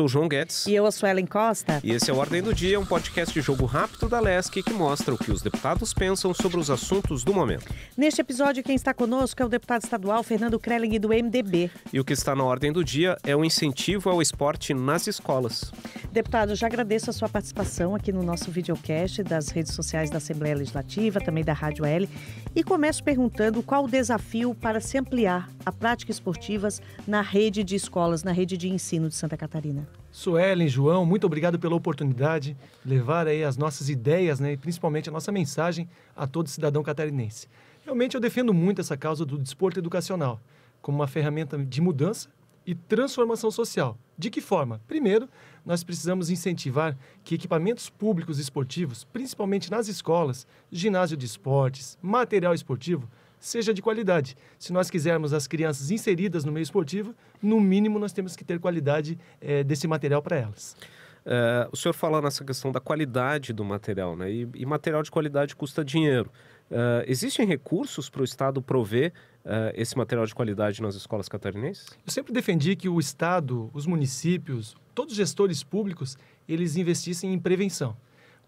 Sou João Guedes. E eu sou Ellen Costa. E esse é o Ordem do Dia, um podcast de jogo rápido da LESC que mostra o que os deputados pensam sobre os assuntos do momento. Neste episódio, quem está conosco é o deputado estadual Fernando Krelling, do MDB. E o que está na Ordem do Dia é o incentivo ao esporte nas escolas. Deputado, já agradeço a sua participação aqui no nosso videocast das redes sociais da Assembleia Legislativa, também da Rádio L. E começo perguntando qual o desafio para se ampliar a prática esportivas na rede de escolas, na rede de ensino de Santa Catarina. Suelen, João, muito obrigado pela oportunidade de levar aí as nossas ideias, né, e principalmente a nossa mensagem a todo cidadão catarinense. Realmente eu defendo muito essa causa do desporto educacional como uma ferramenta de mudança e transformação social. De que forma? Primeiro, nós precisamos incentivar que equipamentos públicos esportivos, principalmente nas escolas, ginásio de esportes, material esportivo, seja de qualidade. Se nós quisermos as crianças inseridas no meio esportivo, no mínimo nós temos que ter qualidade é, desse material para elas. É, o senhor fala nessa questão da qualidade do material, né? E, e material de qualidade custa dinheiro. É, existem recursos para o Estado prover é, esse material de qualidade nas escolas catarinenses? Eu sempre defendi que o Estado, os municípios, todos os gestores públicos, eles investissem em prevenção.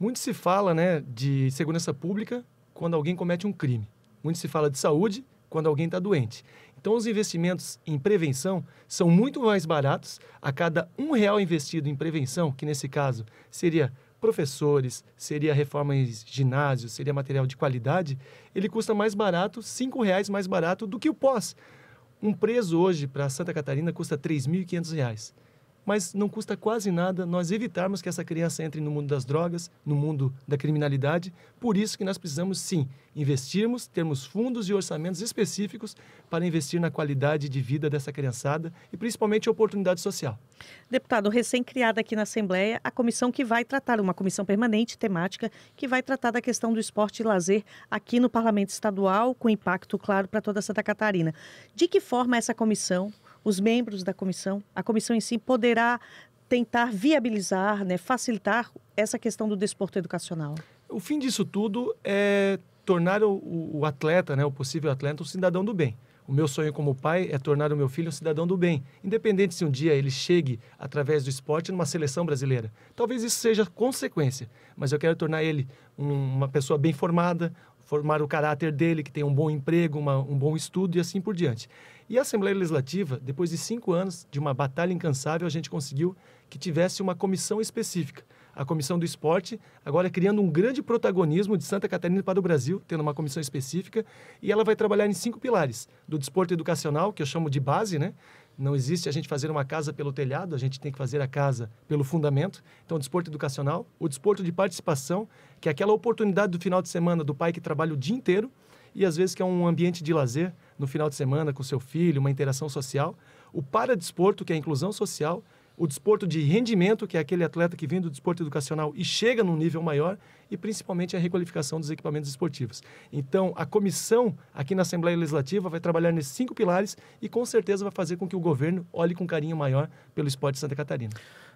Muito se fala né, de segurança pública quando alguém comete um crime. Muito se fala de saúde quando alguém está doente. Então, os investimentos em prevenção são muito mais baratos a cada um real investido em prevenção, que nesse caso seria professores, seria reformas ginásios, seria material de qualidade, ele custa mais barato, cinco reais mais barato do que o pós. Um preso hoje para Santa Catarina custa R$ mas não custa quase nada nós evitarmos que essa criança entre no mundo das drogas, no mundo da criminalidade. Por isso que nós precisamos sim investirmos, termos fundos e orçamentos específicos para investir na qualidade de vida dessa criançada e principalmente oportunidade social. Deputado, recém-criada aqui na Assembleia, a comissão que vai tratar, uma comissão permanente, temática, que vai tratar da questão do esporte e lazer aqui no Parlamento Estadual, com impacto, claro, para toda Santa Catarina. De que forma essa comissão os membros da comissão, a comissão em si poderá tentar viabilizar, né, facilitar essa questão do desporto educacional? O fim disso tudo é tornar o, o atleta, né, o possível atleta, um cidadão do bem. O meu sonho como pai é tornar o meu filho um cidadão do bem, independente se um dia ele chegue através do esporte numa seleção brasileira. Talvez isso seja consequência, mas eu quero tornar ele um, uma pessoa bem formada, formar o caráter dele, que tenha um bom emprego, uma, um bom estudo e assim por diante. E a Assembleia Legislativa, depois de cinco anos de uma batalha incansável, a gente conseguiu que tivesse uma comissão específica. A Comissão do Esporte, agora criando um grande protagonismo de Santa Catarina para o Brasil, tendo uma comissão específica, e ela vai trabalhar em cinco pilares: do desporto educacional, que eu chamo de base, né? Não existe a gente fazer uma casa pelo telhado, a gente tem que fazer a casa pelo fundamento. Então, o desporto educacional, o desporto de participação, que é aquela oportunidade do final de semana do pai que trabalha o dia inteiro e às vezes que é um ambiente de lazer no final de semana com seu filho, uma interação social. O paradesporto, que é a inclusão social, o desporto de rendimento, que é aquele atleta que vem do desporto educacional e chega num nível maior, e principalmente a requalificação dos equipamentos esportivos. Então, a comissão aqui na Assembleia Legislativa vai trabalhar nesses cinco pilares e com certeza vai fazer com que o governo olhe com carinho maior pelo esporte de Santa Catarina.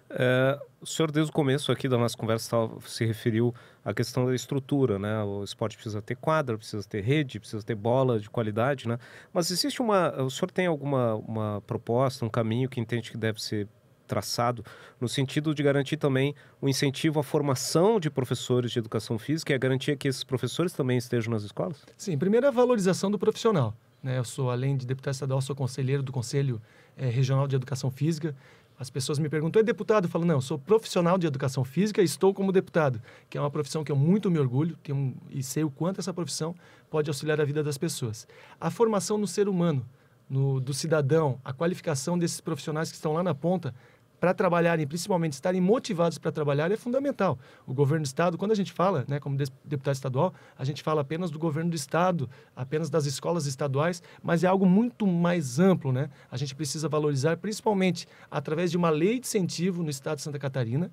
É, o senhor, desde o começo aqui da nossa conversa, se referiu à questão da estrutura, né? O esporte precisa ter quadra, precisa ter rede, precisa ter bola de qualidade, né? Mas existe uma... O senhor tem alguma uma proposta, um caminho que entende que deve ser traçado, no sentido de garantir também o incentivo à formação de professores de educação física e a garantia que esses professores também estejam nas escolas? Sim, primeiro é a valorização do profissional. Né? Eu sou, além de deputado estadual, sou conselheiro do Conselho eh, Regional de Educação Física. As pessoas me perguntam, é deputado? Eu falo, não, eu sou profissional de educação física e estou como deputado, que é uma profissão que eu muito me orgulho tenho, e sei o quanto essa profissão pode auxiliar a vida das pessoas. A formação no ser humano, no, do cidadão, a qualificação desses profissionais que estão lá na ponta para trabalharem, principalmente estarem motivados para trabalhar, é fundamental. O governo do Estado, quando a gente fala, né, como deputado estadual, a gente fala apenas do governo do Estado, apenas das escolas estaduais, mas é algo muito mais amplo. Né? A gente precisa valorizar, principalmente através de uma lei de incentivo no Estado de Santa Catarina,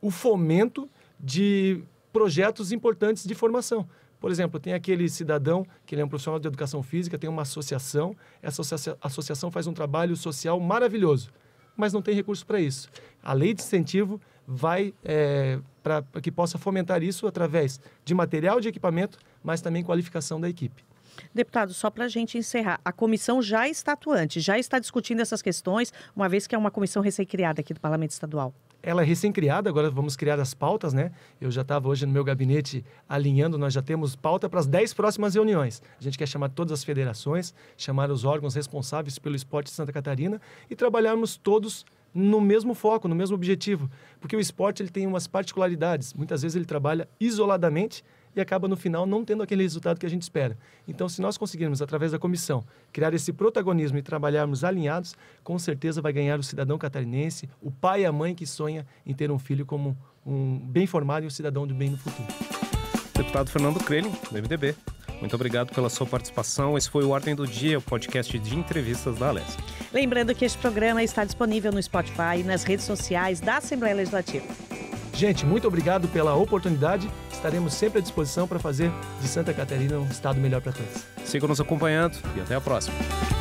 o fomento de projetos importantes de formação. Por exemplo, tem aquele cidadão que ele é um profissional de educação física, tem uma associação, essa associação faz um trabalho social maravilhoso mas não tem recurso para isso. A lei de incentivo vai é, para que possa fomentar isso através de material de equipamento, mas também qualificação da equipe. Deputado, só para a gente encerrar, a comissão já está atuante, já está discutindo essas questões, uma vez que é uma comissão recém-criada aqui do Parlamento Estadual ela é recém-criada, agora vamos criar as pautas, né? Eu já estava hoje no meu gabinete alinhando, nós já temos pauta para as 10 próximas reuniões. A gente quer chamar todas as federações, chamar os órgãos responsáveis pelo esporte de Santa Catarina e trabalharmos todos no mesmo foco, no mesmo objetivo. Porque o esporte ele tem umas particularidades. Muitas vezes ele trabalha isoladamente, e acaba no final não tendo aquele resultado que a gente espera. Então, se nós conseguirmos, através da comissão, criar esse protagonismo e trabalharmos alinhados, com certeza vai ganhar o cidadão catarinense, o pai e a mãe que sonha em ter um filho como um bem formado e um cidadão de bem no futuro. Deputado Fernando Crelin, do MDB. Muito obrigado pela sua participação. Esse foi o Ordem do Dia, o podcast de entrevistas da Alesc. Lembrando que este programa está disponível no Spotify e nas redes sociais da Assembleia Legislativa. Gente, muito obrigado pela oportunidade. Estaremos sempre à disposição para fazer de Santa Catarina um estado melhor para todos. siga nos acompanhando e até a próxima.